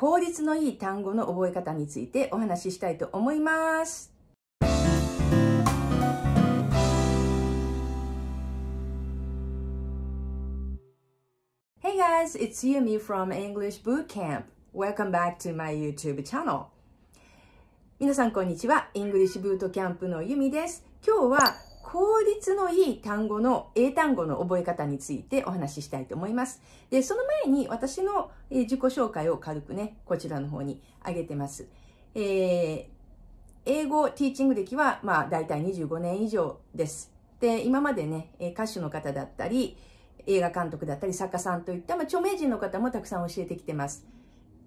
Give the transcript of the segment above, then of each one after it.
効率のいい単語の覚え方についてお話ししたいと思います。Hey guys, it's Yumi from English Bootcamp. Welcome back to my YouTube channel. 皆さんこんにちは。English Bootcamp のゆみです。今日は効率のいい単語の英単語の覚え方についてお話ししたいと思います。で、その前に私の自己紹介を軽くね、こちらの方に挙げてます。えー、英語ティーチング歴は、まあ、大体25年以上です。で、今までね、歌手の方だったり、映画監督だったり、作家さんといった、まあ、著名人の方もたくさん教えてきてます。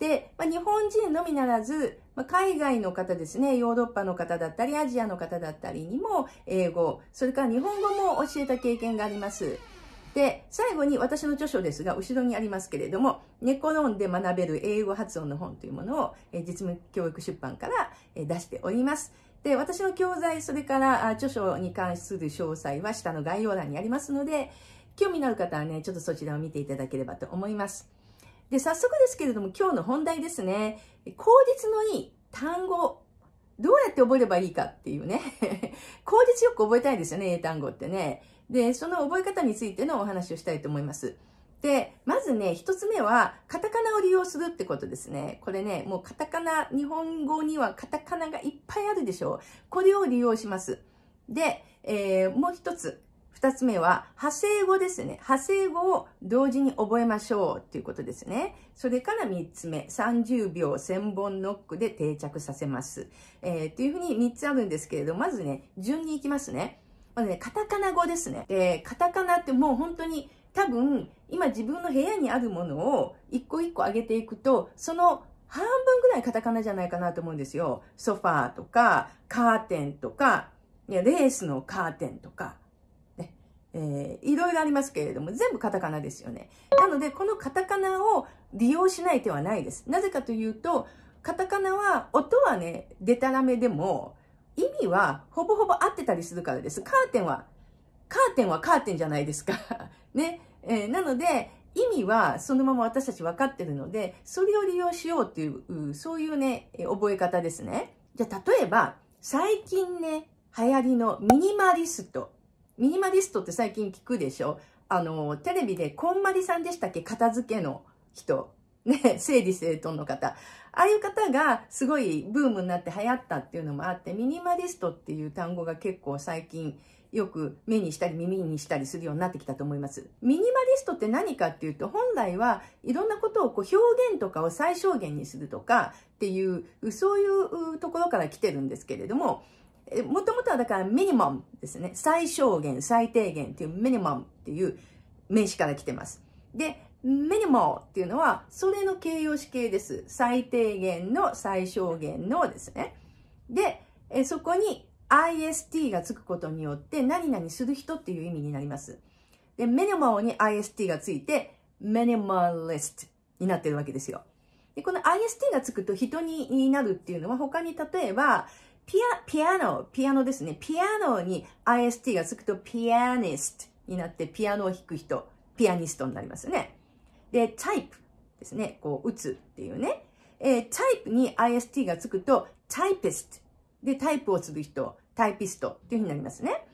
で、まあ、日本人のみならず、まあ、海外の方ですね、ヨーロッパの方だったり、アジアの方だったりにも、英語、それから日本語も教えた経験があります。で、最後に私の著書ですが、後ろにありますけれども、寝転んで学べる英語発音の本というものを、え実務教育出版からえ出しております。で、私の教材、それから著書に関する詳細は下の概要欄にありますので、興味のある方はね、ちょっとそちらを見ていただければと思います。で、早速ですけれども、今日の本題ですね。口実のいい単語、どうやって覚えればいいかっていうね。口実よく覚えたいですよね、英単語ってね。で、その覚え方についてのお話をしたいと思います。で、まずね、一つ目は、カタカナを利用するってことですね。これね、もうカタカナ、日本語にはカタカナがいっぱいあるでしょう。これを利用します。で、えー、もう一つ。二つ目は、派生語ですね。派生語を同時に覚えましょうっていうことですね。それから三つ目、30秒1000本ノックで定着させます。えー、というふうに三つあるんですけれど、まずね、順に行きますね。まずね、カタカナ語ですね。で、カタカナってもう本当に多分、今自分の部屋にあるものを一個一個上げていくと、その半分ぐらいカタカナじゃないかなと思うんですよ。ソファーとか、カーテンとか、いやレースのカーテンとか、えー、いろいろありますけれども、全部カタカナですよね。なので、このカタカナを利用しない手はないです。なぜかというと、カタカナは、音はね、でたらめでも、意味はほぼほぼ合ってたりするからです。カーテンは、カーテンはカーテンじゃないですか。ね。えー、なので、意味はそのまま私たち分かってるので、それを利用しようっていう、そういうね、覚え方ですね。じゃあ、例えば、最近ね、流行りのミニマリストミニマリストって最近聞くでしょあの、テレビで、こんまりさんでしたっけ片付けの人。ね、整理整頓の方。ああいう方がすごいブームになって流行ったっていうのもあって、ミニマリストっていう単語が結構最近よく目にしたり耳にしたりするようになってきたと思います。ミニマリストって何かっていうと、本来はいろんなことをこう表現とかを最小限にするとかっていう、そういうところから来てるんですけれども、もともとはだからミニマムですね。最小限、最低限っていうミニマムっていう名詞から来てます。で、ミニマムっていうのは、それの形容詞形です。最低限の最小限のですね。で、えそこに IST がつくことによって、何々する人っていう意味になります。で、ミニマムに IST がついて、ミニマリストになってるわけですよ。で、この IST がつくと人になるっていうのは、他に例えば、ピア、ピアノ、ピアノですね。ピアノに IST がつくとピアニストになってピアノを弾く人、ピアニストになりますよね。で、タイプですね。こう、打つっていうね。えー、タイプに IST がつくとタイピスト。で、タイプを継ぐ人、タイピストっていうふうになりますね。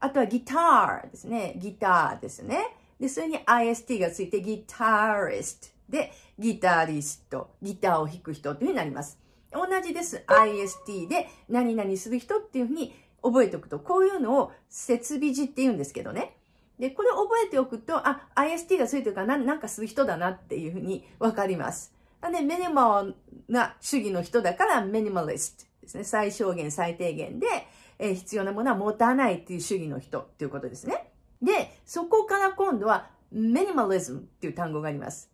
あとはギターですね。ギターですね。で、それに IST がついてギタリスト。で、ギタリスト、ギターを弾く人というふうになります。同じです。IST で何々する人っていうふうに覚えておくと、こういうのを設備字って言うんですけどね。で、これを覚えておくと、あ、IST がついてるからなんかする人だなっていうふうにわかります。なんで、メニマルな主義の人だから、メニマリストですね。最小限、最低限で、えー、必要なものは持たないっていう主義の人っていうことですね。で、そこから今度は、メニマリズムっていう単語があります。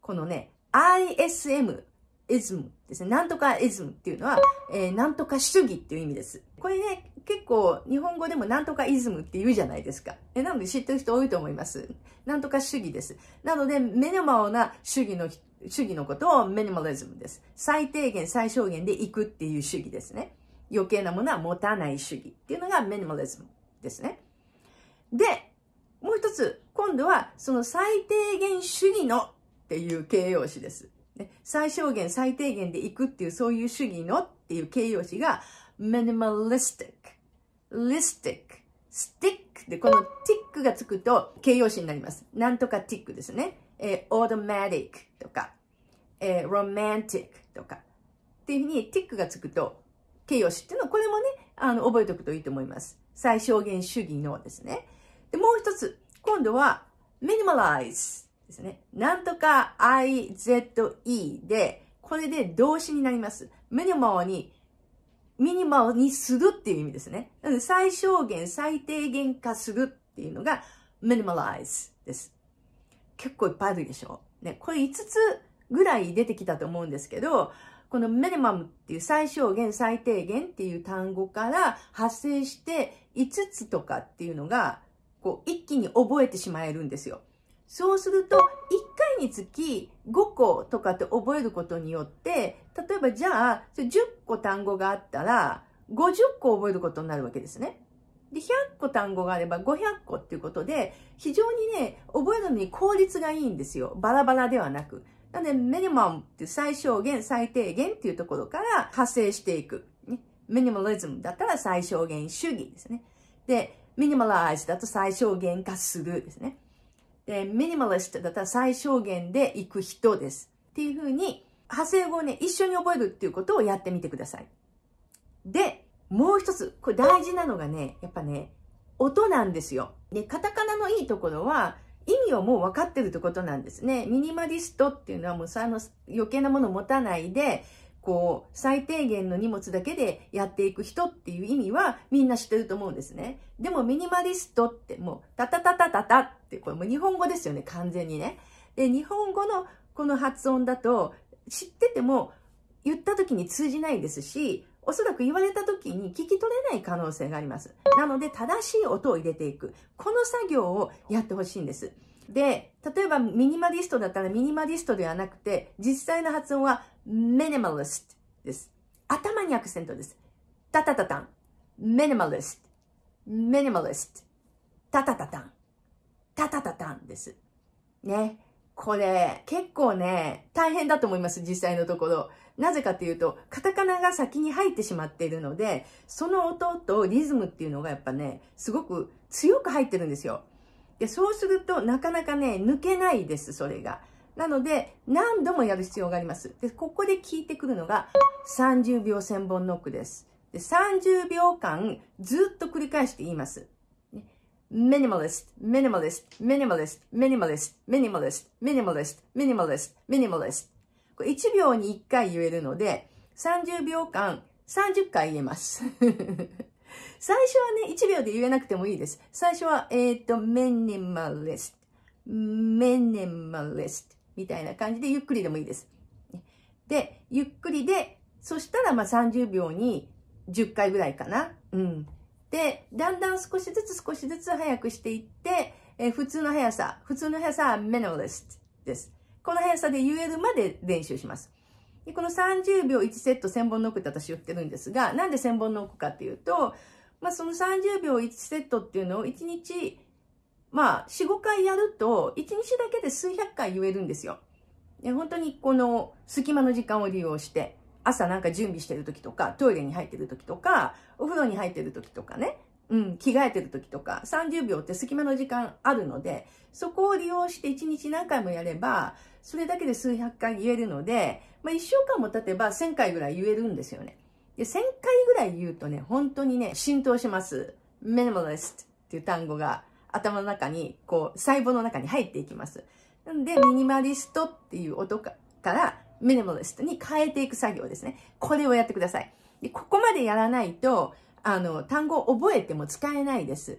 このね、ISM イズムですね。なんとかイズムっていうのは、えー、なんとか主義っていう意味です。これね、結構日本語でもなんとかイズムって言うじゃないですか。えなので知ってる人多いと思います。なんとか主義です。なので、メニマオな主義の主義のことをメニマリズムです。最低限、最小限でいくっていう主義ですね。余計なものは持たない主義っていうのがメニマリズムですね。で、もう一つ、今度はその最低限主義のっていう形容詞です。最小限、最低限でいくっていう、そういう主義のっていう形容詞が、minimalistic, listic, stick で、この tick がつくと形容詞になります。なんとか tick ですね。えー、automatic とか、えー、romantic とか。っていうふうに tick がつくと形容詞っていうの、これもね、あの、覚えておくといいと思います。最小限主義のですね。で、もう一つ、今度は minimalize。ですね。なんとか IZE で、これで動詞になります。ミニマルに、ミニマルにするっていう意味ですね。最小限、最低限化するっていうのが minimalize です。結構いっぱいあるでしょう。ね、これ5つぐらい出てきたと思うんですけど、このミニマムっていう最小限、最低限っていう単語から発生して5つとかっていうのが、こう一気に覚えてしまえるんですよ。そうすると、1回につき5個とかって覚えることによって、例えばじゃあ、10個単語があったら、50個覚えることになるわけですね。で、100個単語があれば500個っていうことで、非常にね、覚えるのに効率がいいんですよ。バラバラではなく。なので、ミニマムって最小限、最低限っていうところから派生していく。ね、ミニマリズムだったら最小限主義ですね。で、ミニマライズだと最小限化するですね。で、ミニマリストだったら最小限で行く人です。っていうふうに、派生語をね、一緒に覚えるっていうことをやってみてください。で、もう一つ、これ大事なのがね、やっぱね、音なんですよ。で、カタカナのいいところは、意味をもう分かってるってことなんですね。ミニマリストっていうのはもうその余計なものを持たないで、こう、最低限の荷物だけでやっていく人っていう意味はみんな知ってると思うんですね。でもミニマリストってもう、タタタタタタって、これもう日本語ですよね、完全にね。で、日本語のこの発音だと、知ってても言った時に通じないですし、おそらく言われた時に聞き取れない可能性があります。なので、正しい音を入れていく。この作業をやってほしいんです。で、例えばミニマリストだったらミニマリストではなくて、実際の発音は minimalist です。頭にアクセントです。タタタタン。minimalist, minimalist, タタタタン。タタタタンです。ね。これ、結構ね、大変だと思います、実際のところ。なぜかというと、カタカナが先に入ってしまっているので、その音とリズムっていうのがやっぱね、すごく強く入ってるんですよ。で、そうすると、なかなかね、抜けないです、それが。なので、何度もやる必要があります。で、ここで聞いてくるのが、30秒千本ノックです。で、30秒間、ずっと繰り返して言います。ミニマリスト、ミニマリスト、ミニマリスト、ミニマリスト、ミニマリスト、ミニマリスト、ミニマリスト、これ1秒に1回言えるので、30秒間、30回言えます。最初はね、1秒で言えなくてもいいです。最初は、えっ、ー、と、ミニマリスト、ミニマリスト、みたいな感じでゆっくりでもいいです。で、ゆっくりで、そしたらまあ30秒に10回ぐらいかな。うん。で、だんだん少しずつ少しずつ速くしていって、え普通の速さ、普通の速さはメノリストです。この速さで言えるまで練習します。でこの30秒1セット1000本の奥って私言ってるんですが、なんで1000本の奥かっていうと、まあ、その30秒1セットっていうのを1日まあ、四五回やると、一日だけで数百回言えるんですよ。で本当にこの隙間の時間を利用して、朝なんか準備してる時とか、トイレに入ってる時とか、お風呂に入ってる時とかね、うん、着替えてる時とか、30秒って隙間の時間あるので、そこを利用して一日何回もやれば、それだけで数百回言えるので、まあ一週間も経てば1000回ぐらい言えるんですよね。で、1000回ぐらい言うとね、本当にね、浸透します。minimalist っていう単語が。頭の中に、こう、細胞の中に入っていきます。んで、ミニマリストっていう音から、ミニマリストに変えていく作業ですね。これをやってください。で、ここまでやらないと、あの、単語を覚えても使えないです。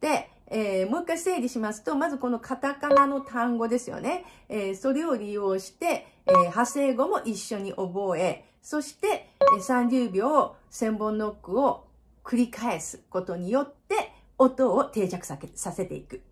で、えー、もう一回整理しますと、まずこのカタカナの単語ですよね。えー、それを利用して、えー、派生語も一緒に覚え、そして、えー、30秒千本ノックを繰り返すことによって、音を定着させていく。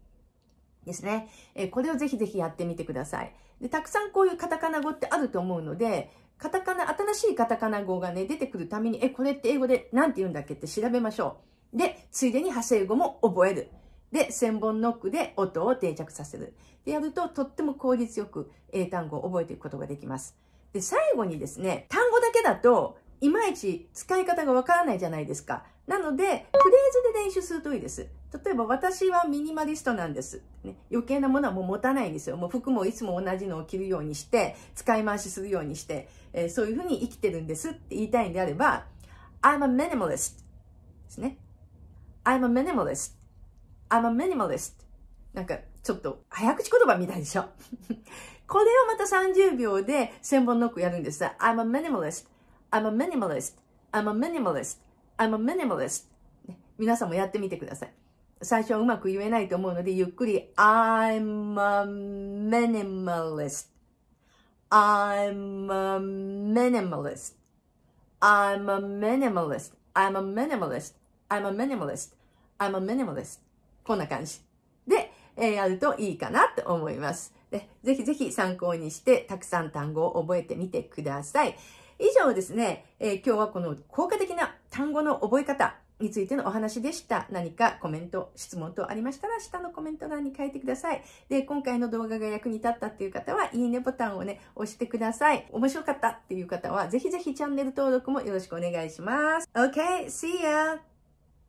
ですね。えこれをぜひぜひやってみてください。で、たくさんこういうカタカナ語ってあると思うので、カタカナ、新しいカタカナ語がね、出てくるために、え、これって英語で何て言うんだっけって調べましょう。で、ついでに派生語も覚える。で、千本ノックで音を定着させる。で、やるととっても効率よく英単語を覚えていくことができます。で、最後にですね、単語だけだと、いまいち使い方がわからないじゃないですか。なので、フレーズで練習するといいです。例えば、私はミニマリストなんです。ね、余計なものはもう持たないんですよ。もう服もいつも同じのを着るようにして、使い回しするようにして、えー、そういうふうに生きてるんですって言いたいんであれば、I'm a minimalist ですね。I'm a minimalist. I'm a minimalist. なんか、ちょっと早口言葉みたいでしょ これをまた30秒で1000本ノックやるんです。I'm a minimalist. I'm a minimalist. I'm a minimalist. I'm a minimalist. 皆さんもやってみてください。最初はうまく言えないと思うので、ゆっくり I'm a minimalist. I'm a minimalist. I'm a minimalist. I'm a minimalist. I'm a minimalist. I'm a minimalist. こんな感じ。で、えー、やるといいかなと思います。でぜひぜひ参考にして、たくさん単語を覚えてみてください。以上ですね、えー、今日はこの効果的な単語の覚え方についてのお話でした。何かコメント、質問等ありましたら、下のコメント欄に書いてください。で、今回の動画が役に立ったっていう方は、いいねボタンをね、押してください。面白かったっていう方は、ぜひぜひチャンネル登録もよろしくお願いします。Okay, see ya!